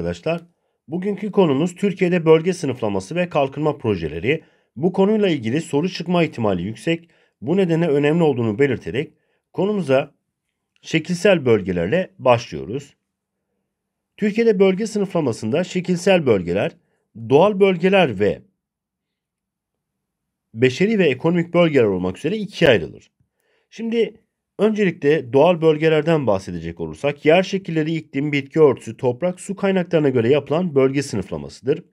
arkadaşlar. Bugünkü konumuz Türkiye'de bölge sınıflaması ve kalkınma projeleri. Bu konuyla ilgili soru çıkma ihtimali yüksek. Bu nedenle önemli olduğunu belirterek konumuza şekilsel bölgelerle başlıyoruz. Türkiye'de bölge sınıflamasında şekilsel bölgeler, doğal bölgeler ve beşeri ve ekonomik bölgeler olmak üzere ikiye ayrılır. Şimdi Öncelikle doğal bölgelerden bahsedecek olursak yer şekilleri iklim, bitki örtüsü, toprak, su kaynaklarına göre yapılan bölge sınıflamasıdır.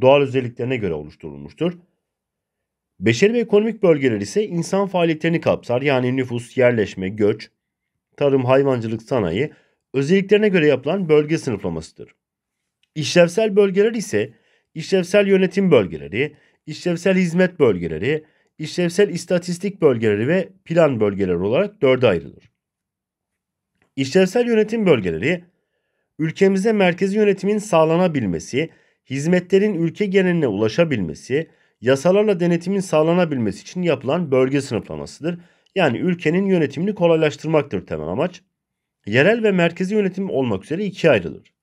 Doğal özelliklerine göre oluşturulmuştur. Beşeri ve ekonomik bölgeler ise insan faaliyetlerini kapsar yani nüfus, yerleşme, göç, tarım, hayvancılık, sanayi özelliklerine göre yapılan bölge sınıflamasıdır. İşlevsel bölgeler ise işlevsel yönetim bölgeleri, işlevsel hizmet bölgeleri, işlevsel istatistik bölgeleri ve plan bölgeleri olarak dörde ayrılır. İşlevsel yönetim bölgeleri, ülkemizde merkezi yönetimin sağlanabilmesi, hizmetlerin ülke geneline ulaşabilmesi, yasalarla denetimin sağlanabilmesi için yapılan bölge sınıflamasıdır. Yani ülkenin yönetimini kolaylaştırmaktır temel amaç. Yerel ve merkezi yönetim olmak üzere ikiye ayrılır.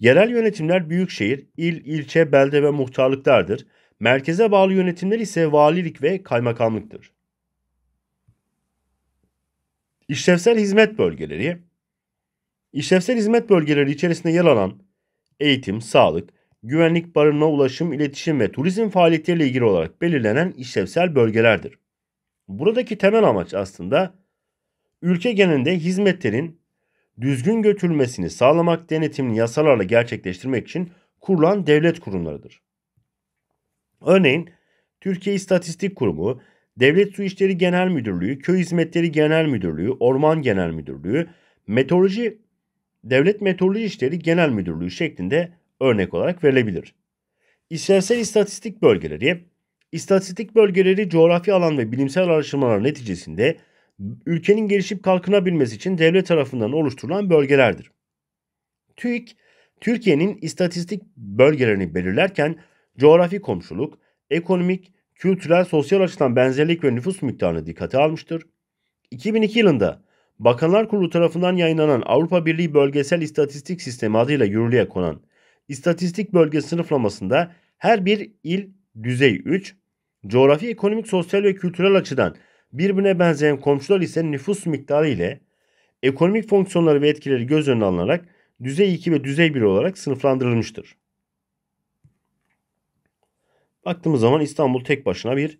Yerel yönetimler büyükşehir, il, ilçe, belde ve muhtarlıklardır. Merkeze bağlı yönetimler ise valilik ve kaymakamlıktır. İşlevsel hizmet bölgeleri İşlevsel hizmet bölgeleri içerisinde yer alan eğitim, sağlık, güvenlik, barınma, ulaşım, iletişim ve turizm faaliyetleriyle ilgili olarak belirlenen işlevsel bölgelerdir. Buradaki temel amaç aslında ülke genelinde hizmetlerin düzgün götürülmesini sağlamak, denetimini yasalarla gerçekleştirmek için kurulan devlet kurumlarıdır. Örneğin Türkiye İstatistik Kurumu, Devlet Su İşleri Genel Müdürlüğü, Köy Hizmetleri Genel Müdürlüğü, Orman Genel Müdürlüğü, Meteoroloji Devlet Meteoroloji İşleri Genel Müdürlüğü şeklinde örnek olarak verilebilir. İşlevsel istatistik bölgeleri, istatistik bölgeleri coğrafi alan ve bilimsel araştırmalar neticesinde ülkenin gelişip kalkınabilmesi için devlet tarafından oluşturulan bölgelerdir. TÜİK, Türkiye'nin istatistik bölgelerini belirlerken coğrafi komşuluk, ekonomik, kültürel, sosyal açıdan benzerlik ve nüfus miktarını dikkate almıştır. 2002 yılında Bakanlar Kurulu tarafından yayınlanan Avrupa Birliği Bölgesel İstatistik Sistemi adıyla yürürlüğe konan istatistik bölge sınıflamasında her bir il düzey 3, coğrafi, ekonomik, sosyal ve kültürel açıdan birbirine benzeyen komşular ise nüfus miktarı ile ekonomik fonksiyonları ve etkileri göz önüne alınarak düzey 2 ve düzey 1 olarak sınıflandırılmıştır. Baktığımız zaman İstanbul tek başına bir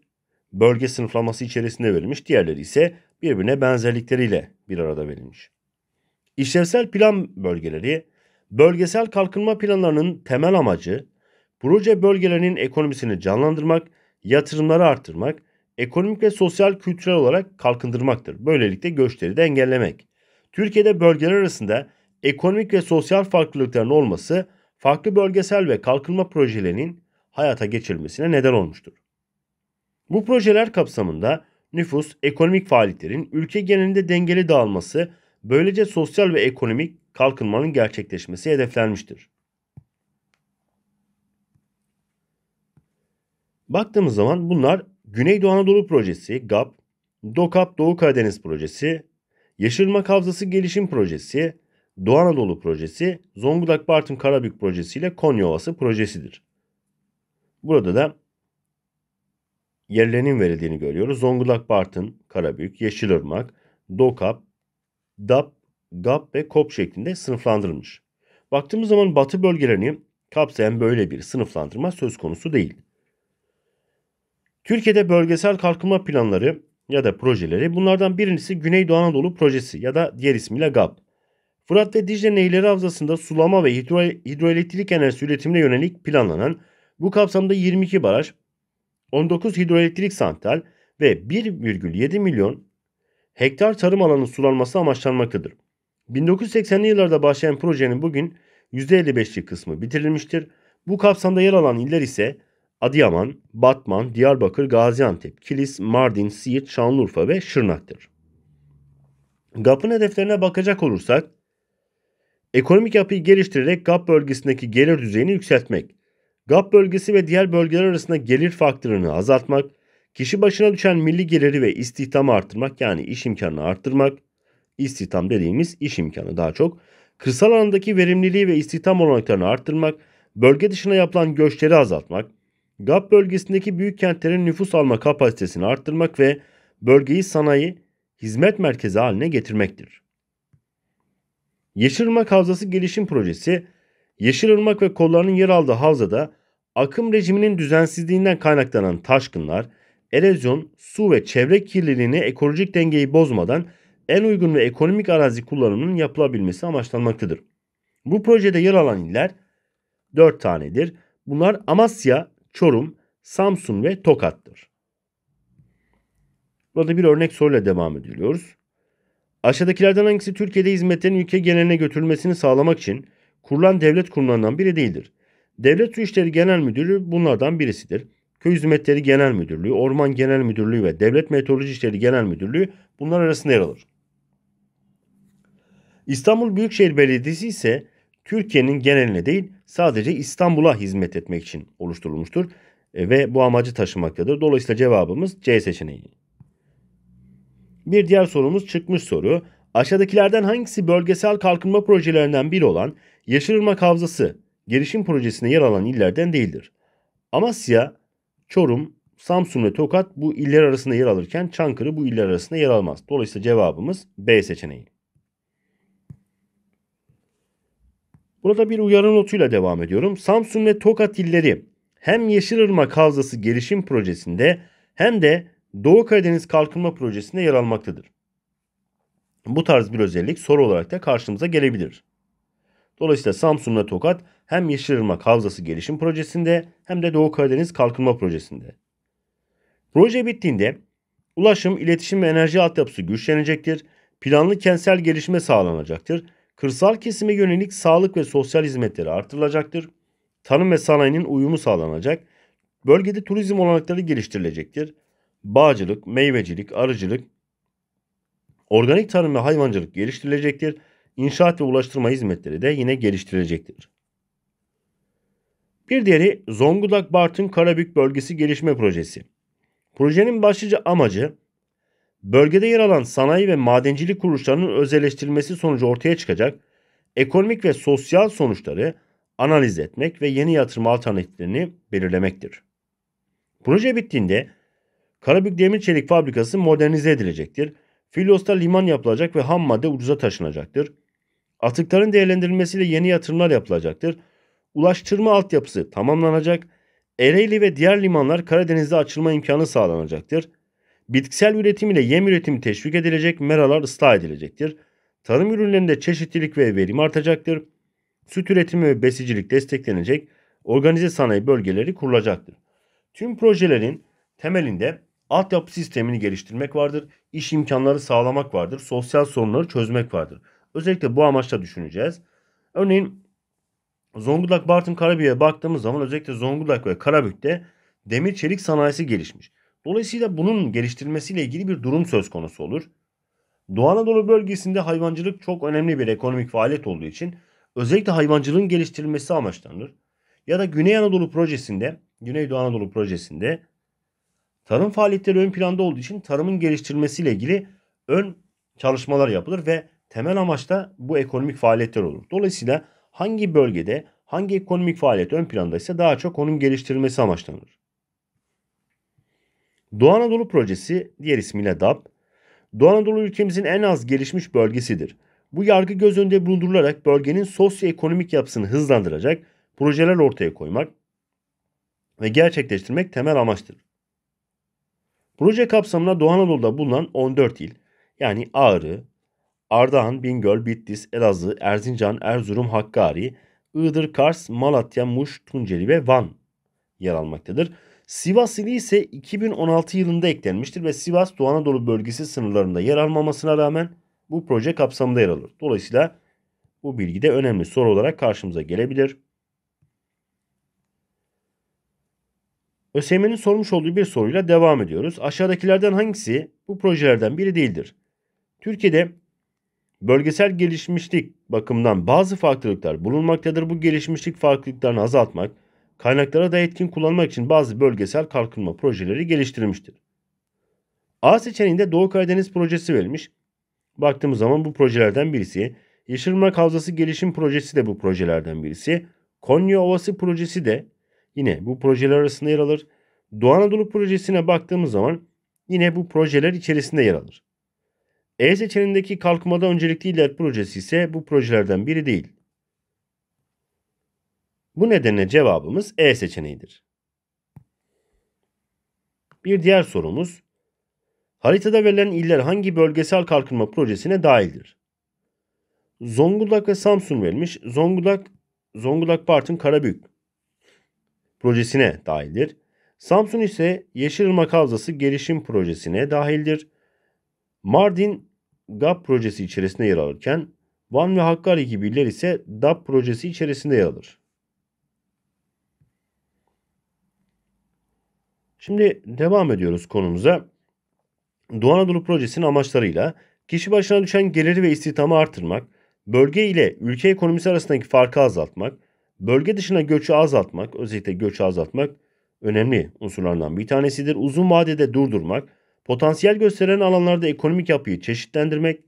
bölge sınıflaması içerisinde verilmiş. Diğerleri ise birbirine benzerlikleriyle bir arada verilmiş. İşlevsel plan bölgeleri bölgesel kalkınma planlarının temel amacı proje bölgelerinin ekonomisini canlandırmak, yatırımları artırmak, ekonomik ve sosyal kültürel olarak kalkındırmaktır. Böylelikle göçleri de engellemek. Türkiye'de bölgeler arasında ekonomik ve sosyal farklılıkların olması farklı bölgesel ve kalkınma projelerinin hayata geçirilmesine neden olmuştur. Bu projeler kapsamında nüfus, ekonomik faaliyetlerin ülke genelinde dengeli dağılması, böylece sosyal ve ekonomik kalkınmanın gerçekleşmesi hedeflenmiştir. Baktığımız zaman bunlar Güneydoğu Anadolu Projesi, GAP, DOKAP Doğu Karadeniz Projesi, Yeşilmak Havzası Gelişim Projesi, Doğu Anadolu Projesi, Zonguldak Bartın Karabük Projesi ile Konya Ovası Projesidir. Burada da yerlerinin verildiğini görüyoruz. Zonguldak, Bartın, Karabük, Yeşilırmak, Dokap, Dap, Gap ve Kop şeklinde sınıflandırılmış. Baktığımız zaman batı bölgelerini kapsayan böyle bir sınıflandırma söz konusu değil. Türkiye'de bölgesel kalkınma planları ya da projeleri bunlardan birincisi Güneydoğu Anadolu Projesi ya da diğer ismiyle GAP. Fırat ve Dicle Nehirleri Havzası'nda sulama ve hidroelektrik enerjisi üretimine yönelik planlanan bu kapsamda 22 baraj, 19 hidroelektrik santral ve 1,7 milyon hektar tarım alanının sulanması amaçlanmaktadır. 1980'li yıllarda başlayan projenin bugün %55'lik kısmı bitirilmiştir. Bu kapsamda yer alan iller ise Adıyaman, Batman, Diyarbakır, Gaziantep, Kilis, Mardin, Siirt, Şanlıurfa ve Şırnak'tır. GAP'ın hedeflerine bakacak olursak, ekonomik yapıyı geliştirerek GAP bölgesindeki gelir düzeyini yükseltmek, GAP bölgesi ve diğer bölgeler arasında gelir faktörünü azaltmak, kişi başına düşen milli geliri ve istihdamı arttırmak yani iş imkanını arttırmak, istihdam dediğimiz iş imkanı daha çok, kırsal alandaki verimliliği ve istihdam olanaklarını arttırmak, bölge dışına yapılan göçleri azaltmak, GAP bölgesindeki büyük kentlerin nüfus alma kapasitesini arttırmak ve bölgeyi sanayi, hizmet merkezi haline getirmektir. Yeşilırmak Havzası Gelişim Projesi Yeşil Yeşilırmak ve kollarının yer aldığı havzada akım rejiminin düzensizliğinden kaynaklanan taşkınlar, erozyon, su ve çevre kirliliğini ekolojik dengeyi bozmadan en uygun ve ekonomik arazi kullanımının yapılabilmesi amaçlanmaktadır. Bu projede yer alan iller 4 tanedir. Bunlar Amasya, Çorum, Samsun ve Tokat'tır. Burada bir örnek soruyla devam ediliyoruz. Aşağıdakilerden hangisi Türkiye'de hizmetlerin ülke geneline götürülmesini sağlamak için kurulan devlet kurumlarından biri değildir. Devlet Su İşleri Genel Müdürlüğü bunlardan birisidir. Köy Hizmetleri Genel Müdürlüğü, Orman Genel Müdürlüğü ve Devlet Meteoroloji İşleri Genel Müdürlüğü bunlar arasında yer alır. İstanbul Büyükşehir Belediyesi ise Türkiye'nin geneline değil sadece İstanbul'a hizmet etmek için oluşturulmuştur e, ve bu amacı taşımaktadır. Dolayısıyla cevabımız C seçeneği. Bir diğer sorumuz çıkmış soru. Aşağıdakilerden hangisi bölgesel kalkınma projelerinden biri olan Yeşilırmak Havzası gelişim projesine yer alan illerden değildir? Amasya, Çorum, Samsun ve Tokat bu iller arasında yer alırken Çankırı bu iller arasında yer almaz. Dolayısıyla cevabımız B seçeneği. Burada bir uyarı notuyla devam ediyorum. Samsun ve Tokat illeri hem Yeşilırmak Havzası gelişim projesinde hem de Doğu Karadeniz Kalkınma Projesi'nde yer almaktadır. Bu tarz bir özellik soru olarak da karşımıza gelebilir. Dolayısıyla Samsun'la Tokat hem Yeşilırmak Havzası Gelişim Projesi'nde hem de Doğu Karadeniz Kalkınma Projesi'nde. Proje bittiğinde ulaşım, iletişim ve enerji altyapısı güçlenecektir, planlı kentsel gelişme sağlanacaktır, kırsal kesime yönelik sağlık ve sosyal hizmetleri artırılacaktır, tarım ve sanayinin uyumu sağlanacak, bölgede turizm olanakları geliştirilecektir, bağcılık, meyvecilik, arıcılık, Organik tarım ve hayvancılık geliştirilecektir. İnşaat ve ulaştırma hizmetleri de yine geliştirilecektir. Bir diğeri Zonguldak Bartın Karabük Bölgesi Gelişme Projesi. Projenin başlıca amacı bölgede yer alan sanayi ve madencilik kuruluşlarının özelleştirilmesi sonucu ortaya çıkacak ekonomik ve sosyal sonuçları analiz etmek ve yeni yatırım alternatiflerini belirlemektir. Proje bittiğinde Karabük Demir Çelik Fabrikası modernize edilecektir Filyos'ta liman yapılacak ve ham madde ucuza taşınacaktır. Atıkların değerlendirilmesiyle yeni yatırımlar yapılacaktır. Ulaştırma altyapısı tamamlanacak. Ereğli ve diğer limanlar Karadeniz'de açılma imkanı sağlanacaktır. Bitkisel üretim ile yem üretimi teşvik edilecek, meralar ıslah edilecektir. Tarım ürünlerinde çeşitlilik ve verim artacaktır. Süt üretimi ve besicilik desteklenecek, organize sanayi bölgeleri kurulacaktır. Tüm projelerin temelinde Altyapı sistemini geliştirmek vardır, iş imkanları sağlamak vardır, sosyal sorunları çözmek vardır. Özellikle bu amaçla düşüneceğiz. Örneğin Zonguldak Bartın Karabük'e baktığımız zaman özellikle Zonguldak ve Karabük'te demir çelik sanayisi gelişmiş. Dolayısıyla bunun geliştirilmesiyle ilgili bir durum söz konusu olur. Doğu Anadolu bölgesinde hayvancılık çok önemli bir ekonomik faaliyet olduğu için özellikle hayvancılığın geliştirilmesi amaçlanır. Ya da Güney Anadolu projesinde, Güney Doğu Anadolu projesinde Tarım faaliyetleri ön planda olduğu için tarımın geliştirilmesiyle ilgili ön çalışmalar yapılır ve temel amaçta bu ekonomik faaliyetler olur. Dolayısıyla hangi bölgede hangi ekonomik faaliyet ön planda ise daha çok onun geliştirilmesi amaçlanır. Doğu Anadolu Projesi diğer ismiyle DAP, Doğu Anadolu ülkemizin en az gelişmiş bölgesidir. Bu yargı göz önünde bulundurularak bölgenin sosyoekonomik yapısını hızlandıracak projeler ortaya koymak ve gerçekleştirmek temel amaçtır. Proje kapsamında Doğu Anadolu'da bulunan 14 il yani Ağrı, Ardahan, Bingöl, Bitlis, Elazığ, Erzincan, Erzurum, Hakkari, Iğdır, Kars, Malatya, Muş, Tunceli ve Van yer almaktadır. Sivas ili ise 2016 yılında eklenmiştir ve Sivas Doğu Anadolu bölgesi sınırlarında yer almamasına rağmen bu proje kapsamında yer alır. Dolayısıyla bu bilgi de önemli soru olarak karşımıza gelebilir. ÖSYM'nin sormuş olduğu bir soruyla devam ediyoruz. Aşağıdakilerden hangisi bu projelerden biri değildir? Türkiye'de bölgesel gelişmişlik bakımından bazı farklılıklar bulunmaktadır. Bu gelişmişlik farklılıklarını azaltmak, kaynaklara da etkin kullanmak için bazı bölgesel kalkınma projeleri geliştirilmiştir. A seçeneğinde Doğu Karadeniz projesi verilmiş. Baktığımız zaman bu projelerden birisi. Yeşilırmak Havzası Gelişim Projesi de bu projelerden birisi. Konya Ovası Projesi de yine bu projeler arasında yer alır. Doğu Anadolu projesine baktığımız zaman yine bu projeler içerisinde yer alır. E seçeneğindeki kalkmada öncelikli iller projesi ise bu projelerden biri değil. Bu nedenle cevabımız E seçeneğidir. Bir diğer sorumuz haritada verilen iller hangi bölgesel kalkınma projesine dahildir? Zonguldak ve Samsun verilmiş. Zonguldak Zonguldak Bartın Karabük projesine dahildir. Samsun ise Yeşilırmak Havzası Gelişim Projesi'ne dahildir. Mardin GAP projesi içerisinde yer alırken Van ve Hakkari gibi iller ise DAP projesi içerisinde yer alır. Şimdi devam ediyoruz konumuza. Doğu Anadolu projesinin amaçlarıyla kişi başına düşen geliri ve istihdamı artırmak, bölge ile ülke ekonomisi arasındaki farkı azaltmak, Bölge dışına göçü azaltmak, özellikle göçü azaltmak önemli unsurlardan bir tanesidir. Uzun vadede durdurmak, potansiyel gösteren alanlarda ekonomik yapıyı çeşitlendirmek,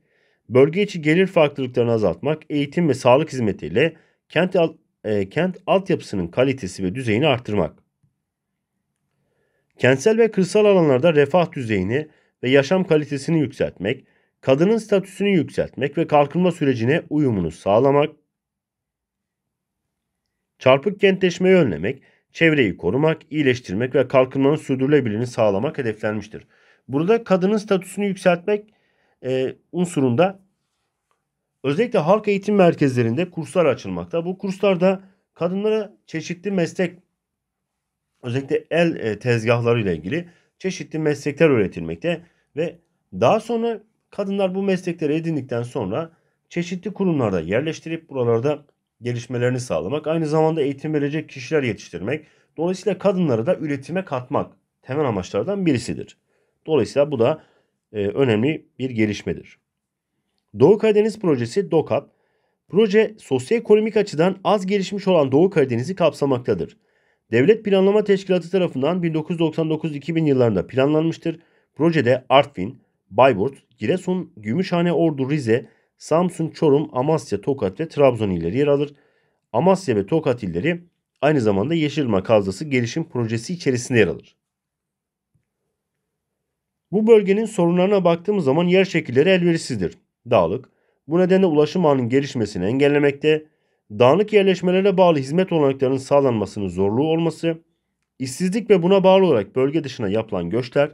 bölge içi gelir farklılıklarını azaltmak, eğitim ve sağlık hizmetiyle kent, al, e, kent altyapısının kalitesi ve düzeyini arttırmak. Kentsel ve kırsal alanlarda refah düzeyini ve yaşam kalitesini yükseltmek, kadının statüsünü yükseltmek ve kalkınma sürecine uyumunu sağlamak, Çarpık kentleşmeyi önlemek, çevreyi korumak, iyileştirmek ve kalkınmanın sürdürülebilirliğini sağlamak hedeflenmiştir. Burada kadının statüsünü yükseltmek e, unsurunda özellikle halk eğitim merkezlerinde kurslar açılmakta. Bu kurslarda kadınlara çeşitli meslek özellikle el e, tezgahları ile ilgili çeşitli meslekler öğretilmekte ve daha sonra kadınlar bu meslekleri edindikten sonra çeşitli kurumlarda yerleştirip buralarda gelişmelerini sağlamak, aynı zamanda eğitim verecek kişiler yetiştirmek, dolayısıyla kadınları da üretime katmak temel amaçlardan birisidir. Dolayısıyla bu da e, önemli bir gelişmedir. Doğu Karadeniz Projesi DOKAP, proje sosyoekonomik açıdan az gelişmiş olan Doğu Karadeniz'i kapsamaktadır. Devlet Planlama Teşkilatı tarafından 1999-2000 yıllarında planlanmıştır. Projede Artvin, Bayburt, Giresun, Gümüşhane, Ordu, Rize, Samsun, Çorum, Amasya, Tokat ve Trabzon illeri yer alır. Amasya ve Tokat illeri aynı zamanda Yeşilırmak Havzası gelişim projesi içerisinde yer alır. Bu bölgenin sorunlarına baktığımız zaman yer şekilleri elverişsizdir. Dağlık. Bu nedenle ulaşım ağının gelişmesini engellemekte, dağınık yerleşmelere bağlı hizmet olanaklarının sağlanmasının zorluğu olması, işsizlik ve buna bağlı olarak bölge dışına yapılan göçler,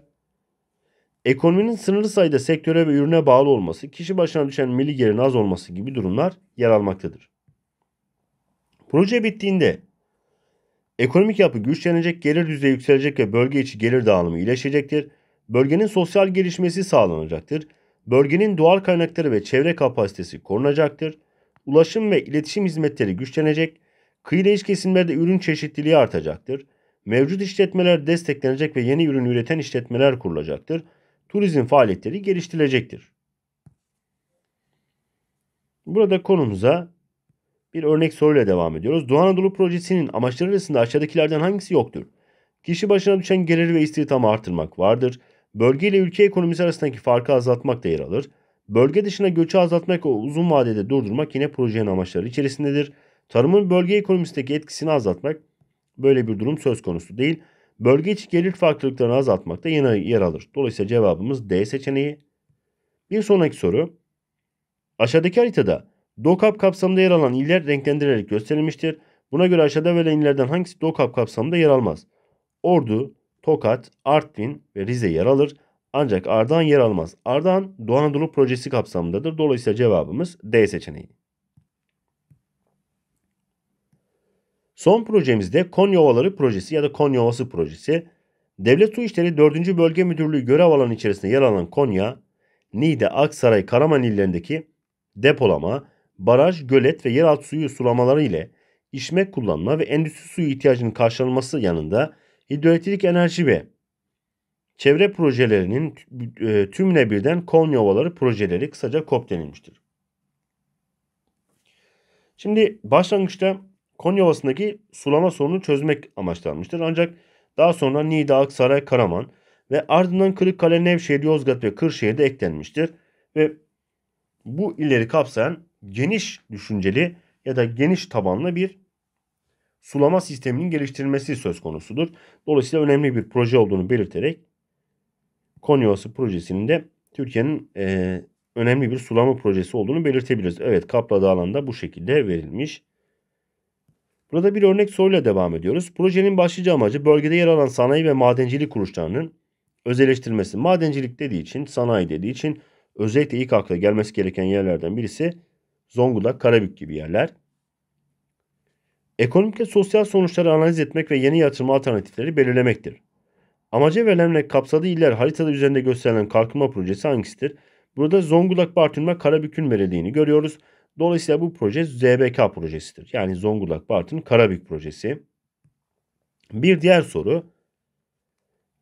Ekonominin sınırlı sayıda sektöre ve ürüne bağlı olması, kişi başına düşen milli gelirin az olması gibi durumlar yer almaktadır. Proje bittiğinde ekonomik yapı güçlenecek, gelir düzeyi yükselecek ve bölge içi gelir dağılımı iyileşecektir. Bölgenin sosyal gelişmesi sağlanacaktır. Bölgenin doğal kaynakları ve çevre kapasitesi korunacaktır. Ulaşım ve iletişim hizmetleri güçlenecek. Kıyıda iç kesimlerde ürün çeşitliliği artacaktır. Mevcut işletmeler desteklenecek ve yeni ürün üreten işletmeler kurulacaktır turizm faaliyetleri geliştirilecektir. Burada konumuza bir örnek soruyla devam ediyoruz. Doğu Anadolu projesinin amaçları arasında aşağıdakilerden hangisi yoktur? Kişi başına düşen geliri ve istihdamı artırmak vardır. Bölge ile ülke ekonomisi arasındaki farkı azaltmak da yer alır. Bölge dışına göçü azaltmak ve uzun vadede durdurmak yine projenin amaçları içerisindedir. Tarımın bölge ekonomisindeki etkisini azaltmak böyle bir durum söz konusu değil. Bölge içi gelir farklılıklarını azaltmakta yine yer alır. Dolayısıyla cevabımız D seçeneği. Bir sonraki soru. Aşağıdaki haritada DOKAP kapsamında yer alan iller renklendirilerek gösterilmiştir. Buna göre aşağıda verilen illerden hangisi DOKAP kapsamında yer almaz? Ordu, Tokat, Artvin ve Rize yer alır. Ancak Ardahan yer almaz. Ardahan Doğu Anadolu projesi kapsamındadır. Dolayısıyla cevabımız D seçeneği. Son projemizde Konya Ovaları Projesi ya da Konya Projesi, Devlet Su İşleri 4. Bölge Müdürlüğü görev alanı içerisinde yer alan Konya, Niğde, Aksaray, Karaman illerindeki depolama, baraj, gölet ve yeraltı suyu sulamaları ile içme kullanma ve endüstri suyu ihtiyacının karşılanması yanında hidroelektrik enerji ve çevre projelerinin e, tümüne birden Konya Ovaları projeleri kısaca KOP denilmiştir. Şimdi başlangıçta Konya Ovası'ndaki sulama sorunu çözmek amaçlanmıştır. Ancak daha sonra Nida, Aksaray, Karaman ve ardından Kırıkkale, Nevşehir, Yozgat ve Kırşehir de eklenmiştir. Ve bu ileri kapsayan geniş düşünceli ya da geniş tabanlı bir sulama sisteminin geliştirilmesi söz konusudur. Dolayısıyla önemli bir proje olduğunu belirterek Konya Ovası projesinin de Türkiye'nin e, önemli bir sulama projesi olduğunu belirtebiliriz. Evet Kapla alanında bu şekilde verilmiş. Burada bir örnek soruyla devam ediyoruz. Projenin başlıca amacı bölgede yer alan sanayi ve madencilik kuruluşlarının özelleştirilmesi. Madencilik dediği için, sanayi dediği için özellikle ilk akla gelmesi gereken yerlerden birisi Zonguldak, Karabük gibi yerler. Ekonomik ve sosyal sonuçları analiz etmek ve yeni yatırım alternatifleri belirlemektir. Amaca verilenle kapsadığı iller haritada üzerinde gösterilen kalkınma projesi hangisidir? Burada Zonguldak, Bartın'la Karabük'ün verildiğini görüyoruz. Dolayısıyla bu proje ZBK projesidir. Yani Zonguldak Bartın Karabük projesi. Bir diğer soru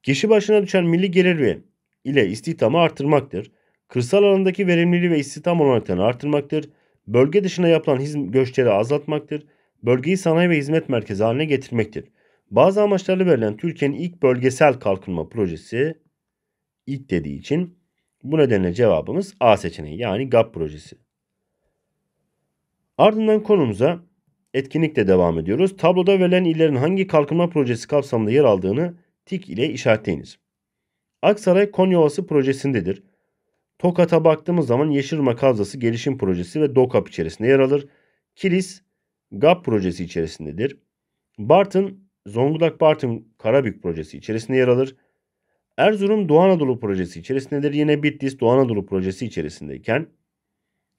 kişi başına düşen milli gelir ile istihdamı artırmaktır. Kırsal alandaki verimliliği ve istihdam olanaklarını artırmaktır. Bölge dışına yapılan göçleri azaltmaktır. Bölgeyi sanayi ve hizmet merkezi haline getirmektir. Bazı amaçlarla verilen Türkiye'nin ilk bölgesel kalkınma projesi ilk dediği için bu nedenle cevabımız A seçeneği yani GAP projesi. Ardından konumuza etkinlikle devam ediyoruz. Tabloda verilen illerin hangi kalkınma projesi kapsamında yer aldığını tik ile işaretleyiniz. Aksaray Konya Ovası projesindedir. Tokat'a baktığımız zaman Yeşilırmak Havzası Gelişim Projesi ve DOKAP içerisinde yer alır. Kilis GAP projesi içerisindedir. Bartın Zonguldak Bartın Karabük projesi içerisinde yer alır. Erzurum Doğu Anadolu projesi içerisindedir. Yine Bitlis Doğu Anadolu projesi içerisindeyken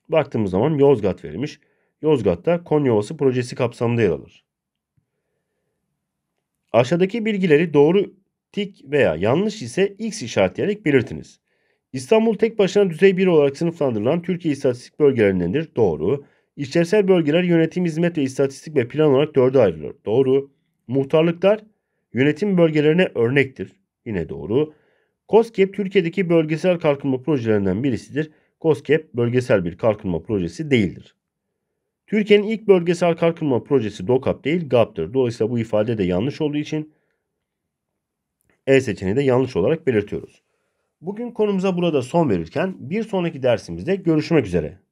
baktığımız zaman Yozgat verilmiş. Yozgat'ta Konya Ovası projesi kapsamında yer alır. Aşağıdaki bilgileri doğru tik veya yanlış ise X işaretleyerek belirtiniz. İstanbul tek başına düzey 1 olarak sınıflandırılan Türkiye istatistik bölgelerindendir. Doğru. İşlevsel bölgeler yönetim, hizmet ve istatistik ve plan olarak dörde ayrılır. Doğru. Muhtarlıklar yönetim bölgelerine örnektir. Yine doğru. COSGAP Türkiye'deki bölgesel kalkınma projelerinden birisidir. COSGAP bölgesel bir kalkınma projesi değildir. Türkiye'nin ilk bölgesel kalkınma projesi DOKAP değil GAP'tır. Dolayısıyla bu ifade de yanlış olduğu için E seçeneği de yanlış olarak belirtiyoruz. Bugün konumuza burada son verirken bir sonraki dersimizde görüşmek üzere.